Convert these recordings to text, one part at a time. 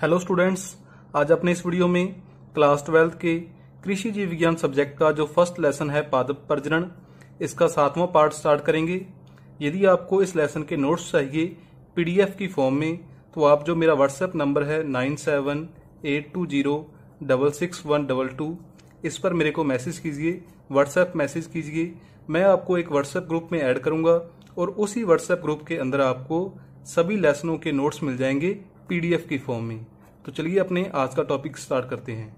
hello students आज अपने इस वीडियो में क्लास ट्वेल्थ के कृषि जीव विज्ञान सब्जेक्ट का जो फर्स्ट लेसन है पादप प्रजनन इसका सातवां पार्ट स्टार्ट करेंगे यदि आपको इस लेसन के नोट्स चाहिए पीडीएफ की फॉर्म में तो आप जो मेरा व्हाट्सएप नंबर है nine seven eight two zero double six one double two इस पर मेरे को मैसेज कीजिए व्हाट्सएप मैसेज कीजिए मैं आपको एक व्हाट्सएप ग्रुप में ऐड करूंगा और उसी व्हाट्सएप ग्रुप के अंदर आपको सभी लेसनों के नोट्स मिल जाएंगे पीडीएफ की फॉर्म में तो चलिए अपने आज का टॉपिक स्टार्ट करते हैं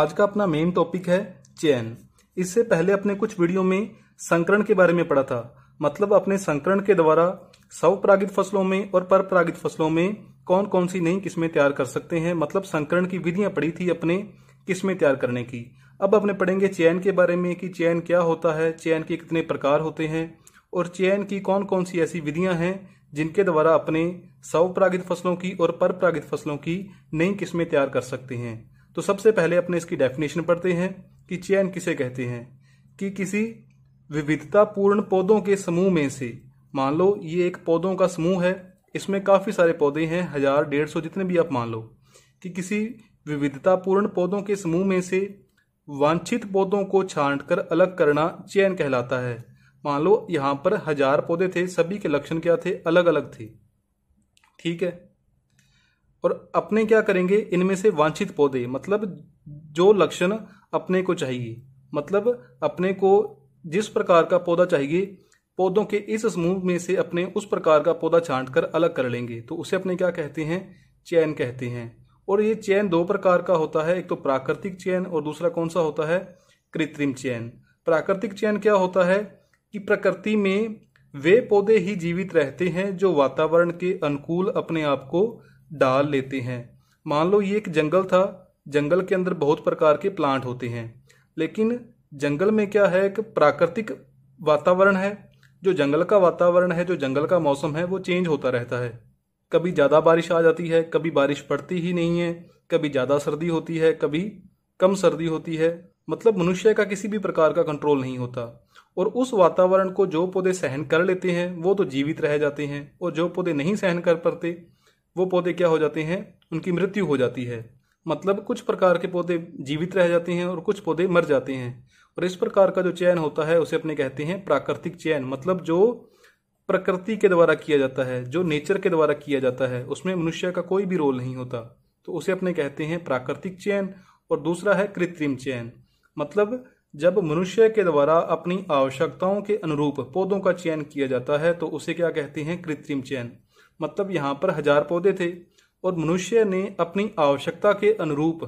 आज का अपना मेन टॉपिक है चयन इससे पहले अपने कुछ वीडियो में संकरण के बारे में पढ़ा था मतलब अपने संकरण के द्वारा सौ प्रागित फसलों में और पर परपरागित फसलों में कौन कौन सी नई किस्में तैयार कर सकते हैं मतलब संकरण की विधियां पड़ी थी अपने किस्में तैयार करने की अब अपने पढ़ेंगे चयन के बारे में कि चयन क्या होता है चयन के कितने प्रकार होते हैं और चयन की कौन कौन सी ऐसी विधियां हैं जिनके द्वारा अपने प्रागित फसलों की और प्रागित फसलों की नई किस्में तैयार कर सकते हैं तो सबसे पहले अपने इसकी डेफिनेशन पढ़ते हैं कि चयन किसे कहते हैं कि किसी विविधतापूर्ण पौधों के समूह में से मान लो ये एक पौधों का समूह है इसमें काफ़ी सारे पौधे हैं हजार डेढ़ सौ जितने भी आप मान लो कि किसी विविधतापूर्ण पौधों के समूह में से वांछित पौधों को छांटकर अलग करना चयन कहलाता है मान लो यहां पर हजार पौधे थे सभी के लक्षण क्या थे अलग अलग थे ठीक है और अपने क्या करेंगे इनमें से वांछित पौधे मतलब जो लक्षण अपने को चाहिए मतलब अपने को जिस प्रकार का पौधा चाहिए पौधों के इस समूह में से अपने उस प्रकार का पौधा छांट कर अलग कर लेंगे तो उसे अपने क्या कहते हैं चयन कहते हैं और ये चयन दो प्रकार का होता है एक तो प्राकृतिक चयन और दूसरा कौन सा होता है कृत्रिम चयन प्राकृतिक चयन क्या होता है कि प्रकृति में वे पौधे ही जीवित रहते हैं जो वातावरण के अनुकूल अपने आप को डाल लेते हैं मान लो ये एक जंगल था जंगल के अंदर बहुत प्रकार के प्लांट होते हैं लेकिन जंगल में क्या है एक प्राकृतिक वातावरण है जो जंगल का वातावरण है जो जंगल का मौसम है वो चेंज होता रहता है कभी ज़्यादा बारिश आ जाती है कभी बारिश पड़ती ही नहीं है कभी ज़्यादा सर्दी होती है कभी कम सर्दी होती है मतलब मनुष्य का किसी भी प्रकार का कंट्रोल नहीं होता और उस वातावरण को जो पौधे सहन कर लेते हैं वो तो जीवित रह जाते हैं और जो पौधे नहीं सहन कर पाते वो पौधे क्या हो जाते हैं उनकी मृत्यु हो जाती है मतलब कुछ प्रकार के पौधे जीवित रह जाते हैं और कुछ पौधे मर जाते हैं और इस प्रकार का जो चयन होता है उसे अपने कहते हैं प्राकृतिक चयन मतलब जो प्रकृति के द्वारा किया जाता है जो नेचर के द्वारा किया जाता है उसमें मनुष्य का कोई भी रोल नहीं होता तो उसे अपने कहते हैं प्राकृतिक चयन और दूसरा है कृत्रिम चयन मतलब जब मनुष्य के द्वारा अपनी आवश्यकताओं के अनुरूप पौधों का चयन किया जाता है तो उसे क्या कहते हैं कृत्रिम चयन मतलब यहाँ पर हजार पौधे थे और मनुष्य ने अपनी आवश्यकता के अनुरूप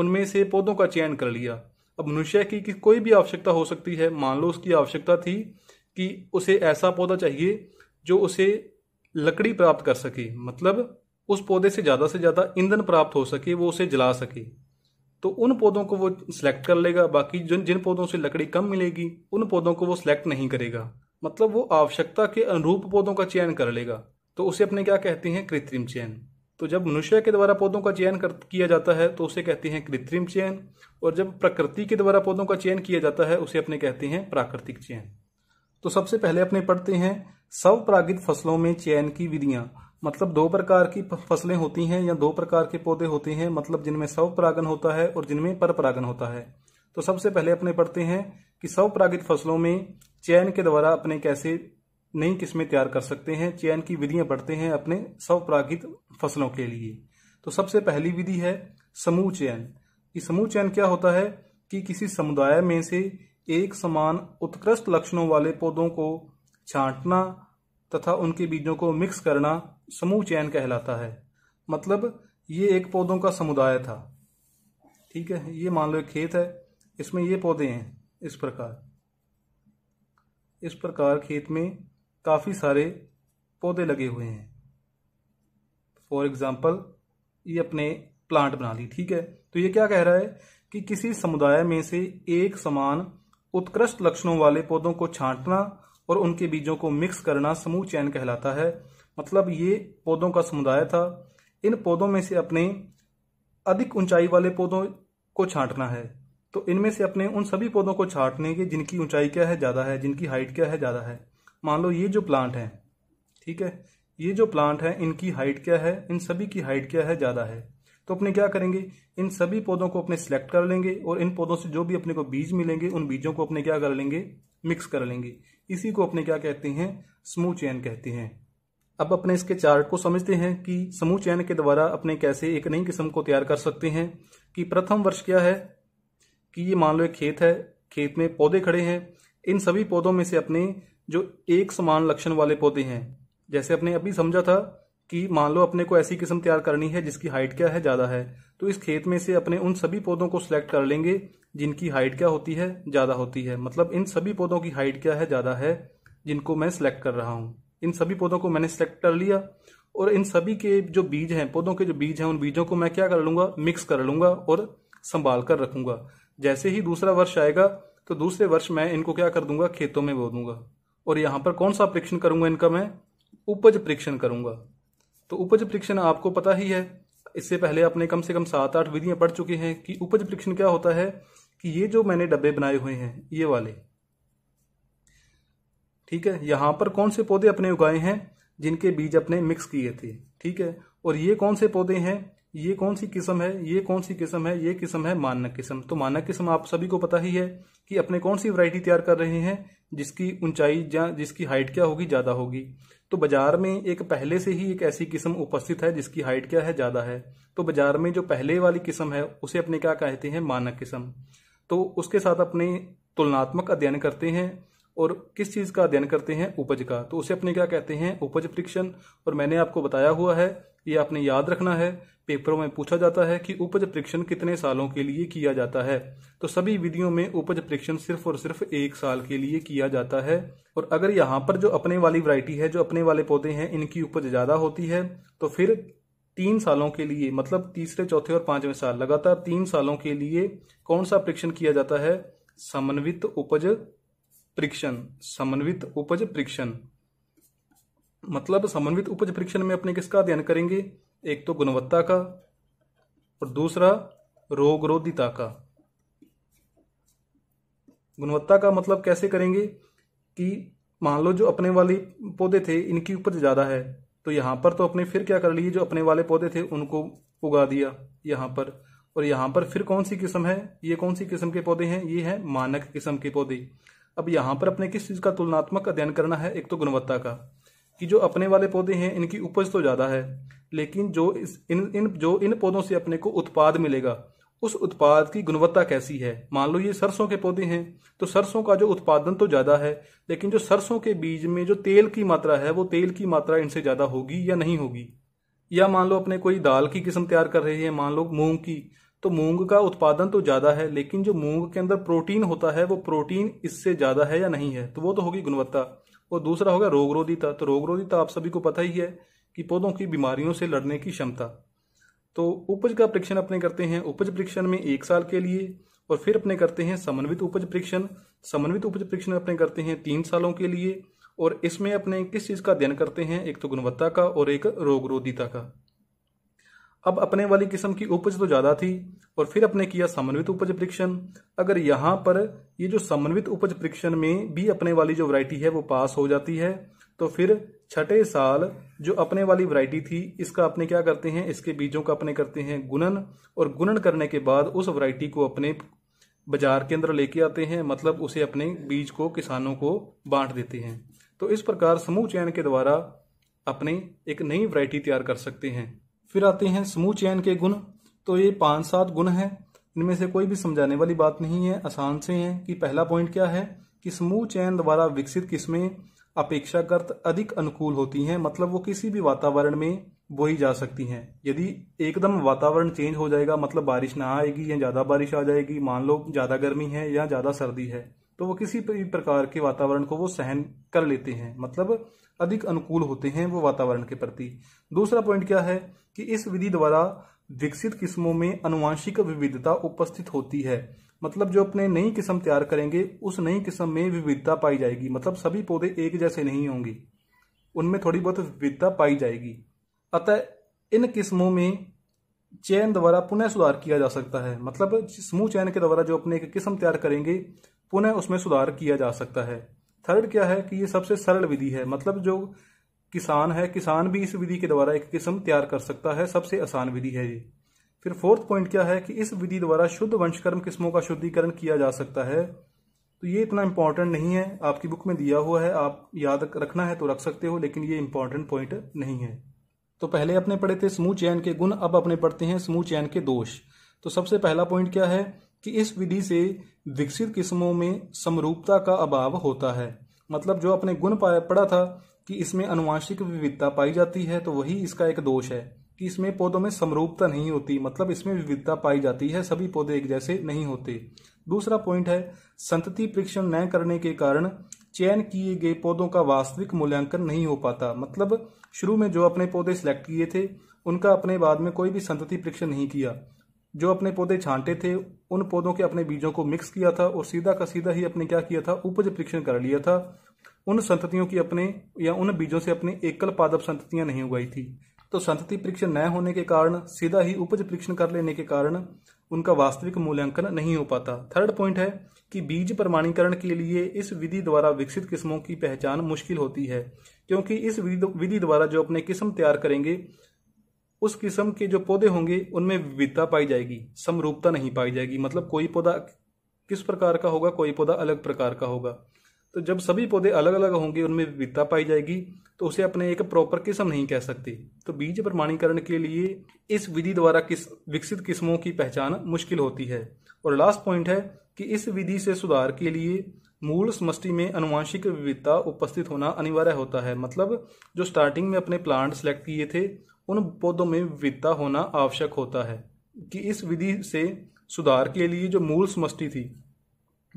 उनमें से पौधों का चयन कर लिया अब मनुष्य की, की कोई भी आवश्यकता हो सकती है मान लो उसकी आवश्यकता थी कि उसे ऐसा पौधा चाहिए जो उसे लकड़ी प्राप्त कर सके मतलब उस पौधे से ज़्यादा से ज़्यादा ईंधन प्राप्त हो सके वो उसे जला सके तो उन पौधों को वो सिलेक्ट कर लेगा बाकी जिन जिन पौधों से लकड़ी कम मिलेगी उन पौधों को वो सिलेक्ट नहीं करेगा मतलब वो आवश्यकता के अनुरूप पौधों का चयन कर लेगा तो उसे अपने क्या कहते हैं कृत्रिम चयन तो जब मनुष्य के द्वारा पौधों का चयन कर किया जाता है तो उसे कहते हैं कृत्रिम चयन और जब प्रकृति के द्वारा पौधों का चयन किया जाता है उसे अपने कहते हैं प्राकृतिक चयन तो सबसे पहले अपने पढ़ते हैं सव प्रागित फसलों में चयन की विधियां मतलब दो प्रकार की फसलें होती हैं या दो प्रकार के पौधे होते हैं मतलब जिनमें स्व परागन होता है और जिनमें पर परागन होता है तो सबसे पहले अपने पढ़ते हैं कि स्व परागित फसलों में चयन के द्वारा अपने कैसे नई किस्में तैयार कर सकते हैं चयन की विधियां पढ़ते हैं अपने स्व परागित फसलों के लिए तो सबसे पहली विधि है समूह चयन कि समूह चयन क्या होता है कि किसी समुदाय में से एक समान उत्कृष्ट लक्षणों वाले पौधों को छांटना तथा उनके बीजों को मिक्स करना समूह चयन कहलाता है मतलब ये एक पौधों का समुदाय था ठीक है ये मान लो एक खेत है इसमें ये पौधे हैं इस प्रकार इस प्रकार खेत में काफ़ी सारे पौधे लगे हुए हैं फॉर एग्ज़ाम्पल ये अपने प्लांट बना ली ठीक है तो ये क्या कह रहा है कि किसी समुदाय में से एक समान उत्कृष्ट लक्षणों वाले पौधों को छांटना और उनके बीजों को मिक्स करना समूह चयन कहलाता है मतलब ये पौधों का समुदाय था इन पौधों में से अपने अधिक ऊंचाई वाले पौधों को छांटना है तो इनमें से अपने उन सभी पौधों को छांटने के जिनकी ऊंचाई क्या है ज़्यादा है जिनकी हाइट क्या है ज़्यादा है मान लो ये जो प्लांट है ठीक है ये जो प्लांट है इनकी हाइट क्या है इन सभी की हाइट क्या है ज़्यादा है तो अपने क्या करेंगे इन सभी पौधों को अपने सिलेक्ट कर लेंगे और इन पौधों से जो भी अपने को बीज मिलेंगे उन बीजों को अपने क्या कर लेंगे मिक्स कर लेंगे इसी को अपने क्या कहते हैं समूह चयन कहते हैं अब अपने इसके चार्ट को समझते हैं कि समूह चयन के द्वारा अपने कैसे एक नई किस्म को तैयार कर सकते हैं कि प्रथम वर्ष क्या है कि ये मान लो एक खेत है खेत में पौधे खड़े हैं इन सभी पौधों में से अपने जो एक समान लक्षण वाले पौधे हैं जैसे अपने अभी समझा था कि मान लो अपने को ऐसी किस्म तैयार करनी है जिसकी हाइट क्या है ज़्यादा है तो इस खेत में से अपने उन सभी पौधों को सिलेक्ट कर लेंगे जिनकी हाइट क्या होती है ज़्यादा होती है मतलब इन सभी पौधों की हाइट क्या है ज़्यादा है जिनको मैं सिलेक्ट कर रहा हूं इन सभी पौधों को मैंने सिलेक्ट कर लिया और इन सभी के जो बीज हैं पौधों के जो बीज हैं उन बीजों को मैं क्या कर लूंगा मिक्स कर लूंगा और संभाल कर रखूंगा जैसे ही दूसरा वर्ष आएगा तो दूसरे वर्ष मैं इनको क्या कर दूंगा खेतों में बो दूंगा और यहां पर कौन सा परीक्षण करूंगा इनका मैं उपज परीक्षण करूंगा तो उपज परीक्षण आपको पता ही है इससे पहले आपने कम से कम सात आठ विधियां पढ़ चुके हैं कि उपज परीक्षण क्या होता है कि ये जो मैंने डब्बे बनाए हुए हैं ये वाले ठीक है यहां पर कौन से पौधे अपने उगाए हैं जिनके बीज अपने मिक्स किए थे ठीक है और ये कौन से पौधे हैं ये कौन सी किस्म है ये कौन सी किस्म है ये किस्म है मानक किस्म तो मानक किस्म आप सभी को पता ही है कि अपने कौन सी वैरायटी तैयार कर रहे हैं जिसकी ऊंचाई या जिसकी हाइट क्या होगी ज़्यादा होगी तो बाजार में एक पहले से ही एक ऐसी किस्म उपस्थित है जिसकी हाइट क्या है ज़्यादा है तो बाजार में जो पहले वाली किस्म है उसे अपने क्या कहते हैं मानक किस्म तो उसके साथ अपने तुलनात्मक अध्ययन करते हैं और किस चीज़ का अध्ययन करते हैं उपज का तो उसे अपने क्या कहते हैं उपज परीक्षण और मैंने आपको बताया हुआ है ये आपने याद रखना है पेपरों में पूछा जाता है कि उपज परीक्षण कितने सालों के लिए किया जाता है तो सभी विधियों में उपज परीक्षण सिर्फ और सिर्फ एक साल के लिए किया जाता है और अगर यहाँ पर जो अपने वाली वैरायटी है जो अपने वाले पौधे हैं इनकी उपज ज्यादा होती है तो फिर तीन सालों के लिए मतलब तीसरे चौथे और पांचवें साल लगातार तीन सालों के लिए कौन सा परीक्षण किया जाता है समन्वित उपज परीक्षण समन्वित उपज परीक्षण मतलब समन्वित उपज परीक्षण में अपने किसका अध्ययन करेंगे एक तो गुणवत्ता का और दूसरा रोगरोधिता का गुणवत्ता का मतलब कैसे करेंगे कि मान लो जो अपने वाले पौधे थे इनकी उपज ज़्यादा है तो यहां पर तो अपने फिर क्या कर लिए जो अपने वाले पौधे थे उनको उगा दिया यहां पर और यहां पर फिर कौन सी किस्म है ये कौन सी किस्म के पौधे हैं ये है मानक किस्म के पौधे अब यहां पर अपने किस चीज़ का तुलनात्मक अध्ययन करना है एक तो गुणवत्ता का कि जो अपने वाले पौधे हैं इनकी उपज तो ज़्यादा है लेकिन जो इस इन इन जो इन पौधों से अपने को उत्पाद मिलेगा उस उत्पाद की गुणवत्ता कैसी है मान लो ये सरसों के पौधे हैं तो सरसों का जो उत्पादन तो ज़्यादा है लेकिन जो सरसों के बीज में जो तेल की मात्रा है वो तेल की मात्रा इनसे ज़्यादा होगी या नहीं होगी या मान लो अपने कोई दाल की किस्म तैयार कर रहे हैं मान लो मूंग की तो मूंग का उत्पादन तो ज़्यादा है लेकिन जो मूंग के अंदर प्रोटीन होता है वो प्रोटीन इससे ज़्यादा है या नहीं है तो वो तो होगी गुणवत्ता और दूसरा हो गया रोगरोधिता तो रोगरोधिता तो आप सभी को पता ही है कि पौधों की बीमारियों से लड़ने की क्षमता तो उपज का परीक्षण अपने करते हैं उपज परीक्षण में एक साल के लिए और फिर अपने करते हैं समन्वित उपज परीक्षण समन्वित उपज परीक्षण अपने करते हैं तीन सालों के लिए और इसमें अपने किस चीज़ का अध्ययन करते हैं एक तो गुणवत्ता का और एक रोगरोधिता का अब अपने वाली किस्म की उपज तो ज्यादा थी और फिर अपने किया समन्वित उपज परीक्षण अगर यहाँ पर ये जो समन्वित उपज परीक्षण में भी अपने वाली जो वैरायटी है वो पास हो जाती है तो फिर छठे साल जो अपने वाली वैरायटी थी इसका अपने क्या करते हैं इसके बीजों का अपने करते हैं गुणन और गुणन करने के बाद उस वैरायटी को अपने बाजार के अंदर लेके आते हैं मतलब उसे अपने बीज को किसानों को बांट देते हैं तो इस प्रकार समूह चयन के द्वारा अपने एक नई वैरायटी तैयार कर सकते हैं फिर आते हैं समूह चयन के गुण तो ये पांच सात गुण हैं इनमें से कोई भी समझाने वाली बात नहीं है आसान से हैं कि पहला पॉइंट क्या है कि समूह चयन द्वारा विकसित किस्में अपेक्षाकृत अधिक अनुकूल होती हैं मतलब वो किसी भी वातावरण में बोई जा सकती हैं यदि एकदम वातावरण चेंज हो जाएगा मतलब बारिश ना आएगी या ज़्यादा बारिश आ जाएगी मान लो ज़्यादा गर्मी है या ज़्यादा सर्दी है तो वो किसी भी प्रकार के वातावरण को वो सहन कर लेते हैं मतलब अधिक अनुकूल होते हैं वो वातावरण के प्रति दूसरा पॉइंट क्या है कि इस विधि द्वारा विकसित किस्मों में अनुवांशिक विविधता उपस्थित होती है मतलब जो अपने नई किस्म तैयार करेंगे उस नई किस्म में विविधता पाई जाएगी मतलब सभी पौधे एक जैसे नहीं होंगे उनमें थोड़ी बहुत विविधता पाई जाएगी अतः इन किस्मों में चयन द्वारा पुनः सुधार किया जा सकता है मतलब समूह चयन के द्वारा जो अपने एक किस्म तैयार करेंगे पुनः उसमें सुधार किया जा सकता है थर्ड क्या है कि ये सबसे सरल विधि है मतलब जो किसान है किसान भी इस विधि के द्वारा एक किस्म तैयार कर सकता है सबसे आसान विधि है ये फिर फोर्थ पॉइंट क्या है कि इस विधि द्वारा शुद्ध वंशकर्म किस्मों का शुद्धिकरण किया जा सकता है तो ये इतना इंपॉर्टेंट नहीं है आपकी बुक में दिया हुआ है आप याद रखना है तो रख सकते हो लेकिन ये इंपॉर्टेंट पॉइंट नहीं है तो पहले अपने पढ़े थे समूह चयन के गुण अब अपने पढ़ते हैं समूह चयन के दोष तो सबसे पहला पॉइंट क्या है कि इस विधि से विकसित किस्मों में समरूपता का अभाव होता है मतलब जो अपने गुण पाया पड़ा था कि इसमें अनुवांशिक विविधता पाई जाती है तो वही इसका एक दोष है कि इसमें पौधों में समरूपता नहीं होती मतलब इसमें विविधता पाई जाती है सभी पौधे एक जैसे नहीं होते दूसरा पॉइंट है संतति परीक्षण न करने के कारण चयन किए गए पौधों का वास्तविक मूल्यांकन नहीं हो पाता मतलब शुरू में जो अपने पौधे सिलेक्ट किए थे उनका अपने बाद में कोई भी संतति परीक्षण नहीं किया जो अपने पौधे छांटे थे उन पौधों के अपने बीजों को मिक्स किया था और सीधा का सीधा ही अपने क्या किया था उपज परीक्षण कर लिया था उन संततियों की अपने या उन बीजों से अपने एकल पादप संततियां नहीं उगाई थी तो संतति परीक्षण न होने के कारण सीधा ही उपज परीक्षण कर लेने के कारण उनका वास्तविक मूल्यांकन नहीं हो पाता थर्ड पॉइंट है कि बीज प्रमाणीकरण के लिए इस विधि द्वारा विकसित किस्मों की पहचान मुश्किल होती है क्योंकि इस विधि द्वारा जो अपने किस्म तैयार करेंगे उस किस्म के जो पौधे होंगे उनमें विविधता पाई जाएगी समरूपता नहीं पाई जाएगी मतलब कोई पौधा किस प्रकार का होगा कोई पौधा अलग प्रकार का होगा तो जब सभी पौधे अलग अलग होंगे उनमें विविधता पाई जाएगी तो उसे अपने एक प्रॉपर किस्म नहीं कह सकते तो बीज प्रमाणीकरण के लिए इस विधि द्वारा किस विकसित किस्मों की पहचान मुश्किल होती है और लास्ट पॉइंट है कि इस विधि से सुधार के लिए मूल समष्टि में अनुवांशिक विविधता उपस्थित होना अनिवार्य होता है मतलब जो स्टार्टिंग में अपने प्लांट सेलेक्ट किए थे उन पौधों में विविधता होना आवश्यक होता है कि इस विधि से सुधार के लिए जो मूल समष्टि थी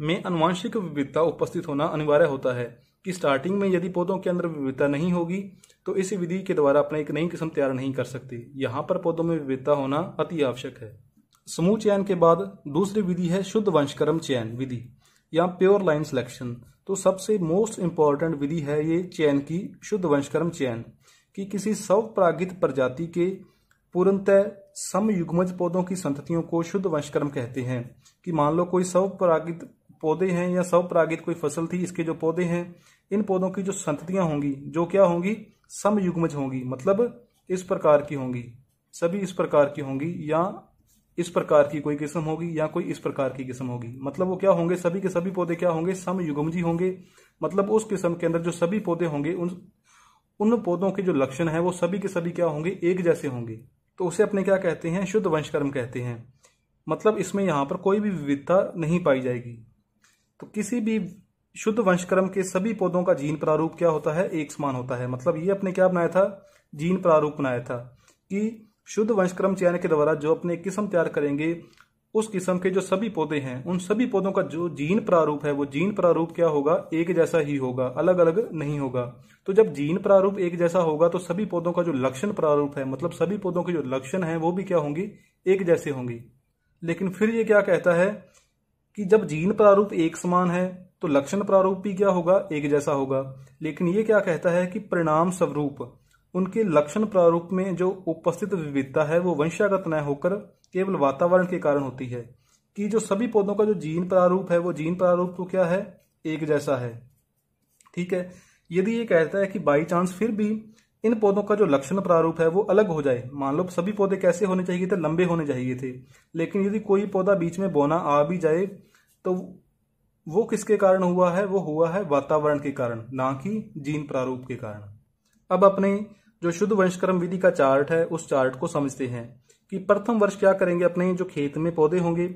में अनुवांशिक विविधता उपस्थित होना अनिवार्य होता है कि स्टार्टिंग में यदि पौधों के अंदर विविधता नहीं होगी तो इस विधि के द्वारा अपने एक नई किस्म तैयार नहीं कर सकती यहाँ पर पौधों में विविधता होना अति आवश्यक है समूह चयन के बाद दूसरी विधि है शुद्ध वंशक्रम चयन विधि या प्योर लाइन सिलेक्शन तो सबसे मोस्ट इम्पॉर्टेंट विधि है ये चयन की शुद्ध वंशकर्म चयन कि किसी स्वपरागित प्रजाति के पूर्णतः समयुग्मज पौधों की संततियों को शुद्ध वंशकर्म कहते हैं कि मान लो कोई स्वपरागित पौधे हैं या स्वपरागित कोई फसल थी इसके जो पौधे हैं इन पौधों की जो संततियां होंगी जो क्या होंगी समयुग्मज होंगी मतलब इस प्रकार की होंगी सभी इस प्रकार की होंगी या इस प्रकार की कोई किस्म होगी या कोई इस प्रकार की किस्म होगी मतलब वो क्या होंगे सभी के सभी पौधे क्या होंगे सम युगमजी होंगे मतलब उस किस्म के अंदर जो सभी पौधे होंगे उन उन पौधों के जो लक्षण हैं वो सभी के सभी क्या होंगे एक जैसे होंगे तो उसे अपने क्या कहते हैं शुद्ध वंशकर्म कहते हैं मतलब इसमें यहां पर कोई भी विविधता नहीं पाई जाएगी तो किसी भी शुद्ध वंशक्रम के सभी पौधों का जीन प्रारूप क्या होता है एक समान होता है मतलब ये अपने क्या बनाया था जीन प्रारूप बनाया था कि शुद्ध वंशक्रम चयन के द्वारा जो अपने किस्म तैयार करेंगे उस किस्म के जो सभी पौधे हैं उन सभी पौधों का जो जीन प्रारूप है वो जीन प्रारूप क्या होगा एक जैसा ही होगा अलग अलग नहीं होगा तो जब जीन प्रारूप एक जैसा होगा तो सभी पौधों का जो लक्षण प्रारूप है मतलब सभी पौधों के जो लक्षण है वो भी क्या होंगे एक जैसे होंगे लेकिन फिर ये क्या कहता है कि जब जीन प्रारूप एक समान है तो लक्षण प्रारूप भी क्या होगा एक जैसा होगा लेकिन ये क्या कहता है कि परिणाम स्वरूप उनके लक्षण प्रारूप में जो उपस्थित विविधता है वो वंशागत न होकर केवल वातावरण के कारण होती है कि जो सभी पौधों का जो जीन प्रारूप है वो जीन प्रारूप तो क्या है एक जैसा है ठीक है यदि ये कहता है कि बाई चांस फिर भी इन पौधों का जो लक्षण प्रारूप है वो अलग हो जाए मान लो सभी पौधे कैसे होने चाहिए थे लंबे होने चाहिए थे लेकिन यदि कोई पौधा बीच में बोना आ भी जाए तो वो किसके कारण हुआ है वो हुआ है वातावरण के कारण ना कि जीन प्रारूप के कारण अब अपने जो शुद्ध वंशक्रम विधि का चार्ट है उस चार्ट को समझते हैं कि प्रथम वर्ष क्या करेंगे अपने जो खेत में पौधे होंगे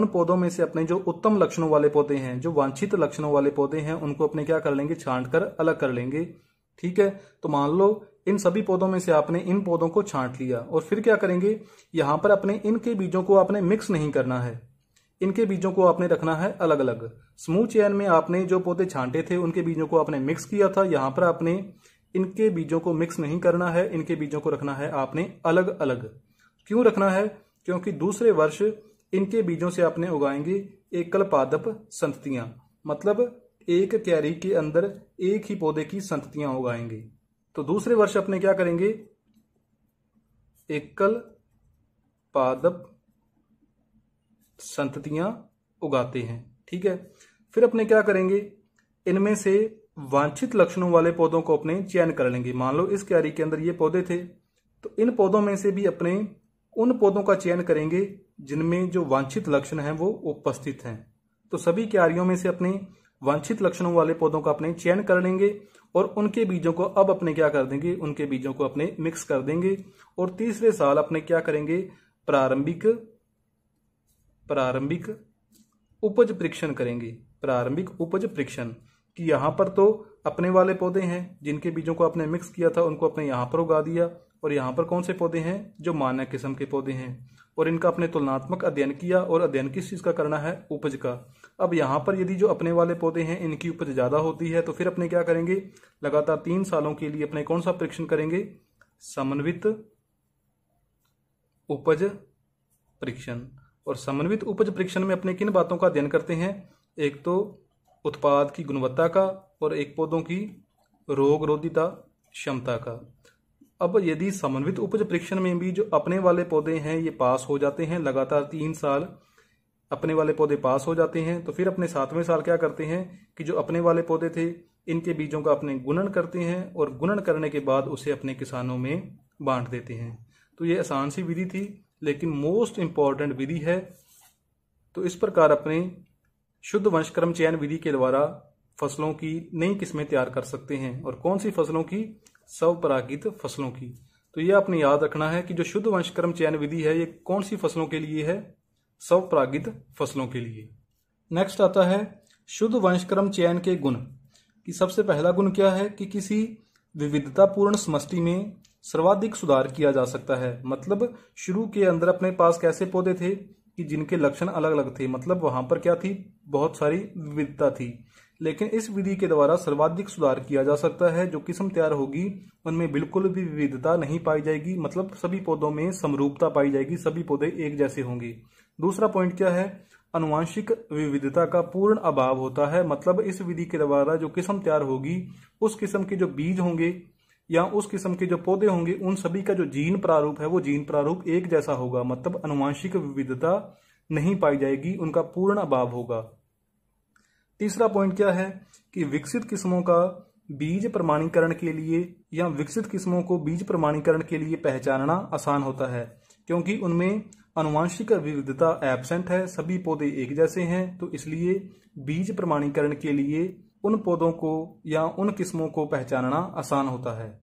उन पौधों में से अपने जो उत्तम लक्षणों वाले पौधे हैं जो वांछित लक्षणों वाले पौधे हैं उनको अपने क्या कर लेंगे छांट कर अलग कर लेंगे ठीक है तो मान लो इन सभी पौधों में से आपने इन पौधों को छांट लिया और फिर क्या करेंगे यहां पर अपने इनके बीजों को आपने मिक्स नहीं करना है इनके बीजों को आपने रखना है अलग अलग समूह चयन में आपने जो पौधे छांटे थे उनके बीजों को आपने मिक्स किया था यहां पर आपने इनके बीजों को मिक्स नहीं करना है इनके बीजों को रखना है आपने अलग अलग क्यों रखना है क्योंकि दूसरे वर्ष इनके बीजों से आपने उगाएंगे एकल पादप संततियां मतलब एक कैरी के अंदर एक ही पौधे की संततियां उगाएंगे तो दूसरे वर्ष अपने क्या करेंगे एकल पादप संततियां उगाते हैं ठीक है फिर अपने क्या करेंगे इनमें से वांछित लक्षणों वाले पौधों को अपने चयन कर लेंगे मान लो इस क्यारी के अंदर ये पौधे थे तो इन पौधों में से भी अपने उन पौधों का चयन करेंगे जिनमें जो वांछित लक्षण हैं वो उपस्थित हैं तो सभी क्यारियों में से अपने वांछित लक्षणों वाले पौधों का अपने चयन कर लेंगे और उनके बीजों को अब अपने क्या कर देंगे उनके बीजों को अपने मिक्स कर देंगे और तीसरे साल अपने क्या करेंगे प्रारंभिक प्रारंभिक उपज परीक्षण करेंगे प्रारंभिक उपज परीक्षण कि यहां पर तो अपने वाले पौधे हैं जिनके बीजों को आपने मिक्स किया था उनको अपने यहां पर उगा दिया और यहां पर कौन से पौधे हैं जो मानक किस्म के पौधे हैं और इनका अपने तुलनात्मक अध्ययन किया और अध्ययन किस चीज़ का करना है उपज का अब यहां पर यदि जो अपने वाले पौधे हैं इनकी उपज ज़्यादा होती है तो फिर अपने क्या करेंगे लगातार तीन सालों के लिए अपने कौन सा परीक्षण करेंगे समन्वित उपज परीक्षण और समन्वित उपज परीक्षण में अपने किन बातों का अध्ययन करते हैं एक तो उत्पाद की गुणवत्ता का और एक पौधों की रोग रोधिता क्षमता का अब यदि समन्वित उपज परीक्षण में भी जो अपने वाले पौधे हैं ये पास हो जाते हैं लगातार तीन साल अपने वाले पौधे पास हो जाते हैं तो फिर अपने सातवें साल क्या करते हैं कि जो अपने वाले पौधे थे इनके बीजों का अपने गुणन करते हैं और गुणन करने के बाद उसे अपने किसानों में बांट देते हैं तो ये आसान सी विधि थी लेकिन मोस्ट इम्पॉर्टेंट विधि है तो इस प्रकार अपने शुद्ध वंशक्रम चयन विधि के द्वारा फसलों की नई किस्में तैयार कर सकते हैं और कौन सी फसलों की स्वपरागित फसलों की तो यह आपने याद रखना है कि जो शुद्ध वंशक्रम चयन विधि है ये कौन सी फसलों के लिए है स्वपरागित फसलों के लिए नेक्स्ट आता है शुद्ध वंशक्रम चयन के गुण कि सबसे पहला गुण क्या है कि किसी विविधतापूर्ण समष्टि में सर्वाधिक सुधार किया जा सकता है मतलब शुरू के अंदर अपने पास कैसे पौधे थे कि जिनके लक्षण अलग अलग थे मतलब वहां पर क्या थी बहुत सारी विविधता थी लेकिन इस विधि के द्वारा सर्वाधिक सुधार किया जा सकता है जो किस्म तैयार होगी उनमें बिल्कुल भी विविधता नहीं पाई जाएगी मतलब सभी पौधों में समरूपता पाई जाएगी सभी पौधे एक जैसे होंगे दूसरा पॉइंट क्या है अनुवांशिक विविधता का पूर्ण अभाव होता है मतलब इस विधि के द्वारा जो किस्म तैयार होगी उस किस्म के जो बीज होंगे या उस किस्म के जो पौधे होंगे उन सभी का जो जीन प्रारूप है वो जीन प्रारूप एक जैसा होगा मतलब अनुवांशिक विविधता नहीं पाई जाएगी उनका पूर्ण अभाव होगा तीसरा पॉइंट क्या है कि विकसित किस्मों का बीज प्रमाणीकरण के लिए या विकसित किस्मों को बीज प्रमाणीकरण के लिए पहचानना आसान होता है क्योंकि उनमें अनुवांशिक विविधता एबसेंट है सभी पौधे एक जैसे हैं तो इसलिए बीज प्रमाणीकरण के लिए उन पौधों को या उन किस्मों को पहचानना आसान होता है